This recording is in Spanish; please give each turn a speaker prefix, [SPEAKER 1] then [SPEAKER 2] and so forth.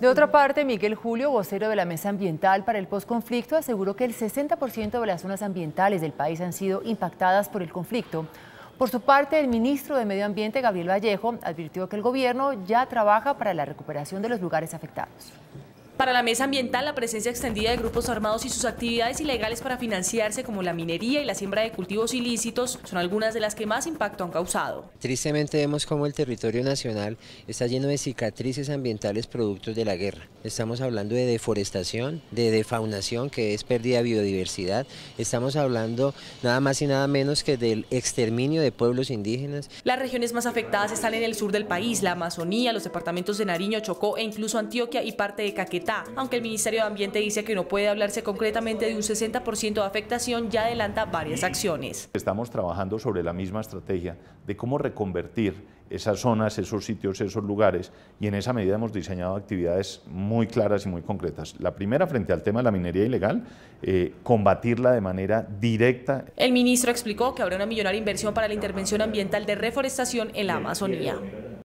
[SPEAKER 1] De otra parte, Miguel Julio, vocero de la Mesa Ambiental para el Postconflicto, aseguró que el 60% de las zonas ambientales del país han sido impactadas por el conflicto. Por su parte, el ministro de Medio Ambiente, Gabriel Vallejo, advirtió que el gobierno ya trabaja para la recuperación de los lugares afectados.
[SPEAKER 2] Para la mesa ambiental, la presencia extendida de grupos armados y sus actividades ilegales para financiarse como la minería y la siembra de cultivos ilícitos son algunas de las que más impacto han causado.
[SPEAKER 3] Tristemente vemos cómo el territorio nacional está lleno de cicatrices ambientales productos de la guerra. Estamos hablando de deforestación, de defaunación, que es pérdida de biodiversidad. Estamos hablando nada más y nada menos que del exterminio de pueblos indígenas.
[SPEAKER 2] Las regiones más afectadas están en el sur del país, la Amazonía, los departamentos de Nariño, Chocó e incluso Antioquia y parte de Caquetá aunque el Ministerio de Ambiente dice que no puede hablarse concretamente de un 60% de afectación, ya adelanta varias
[SPEAKER 4] acciones. Estamos trabajando sobre la misma estrategia de cómo reconvertir esas zonas, esos sitios, esos lugares, y en esa medida hemos diseñado actividades muy claras y muy concretas. La primera, frente al tema de la minería ilegal, eh, combatirla de manera directa.
[SPEAKER 2] El ministro explicó que habrá una millonaria inversión para la intervención ambiental de reforestación en la Amazonía.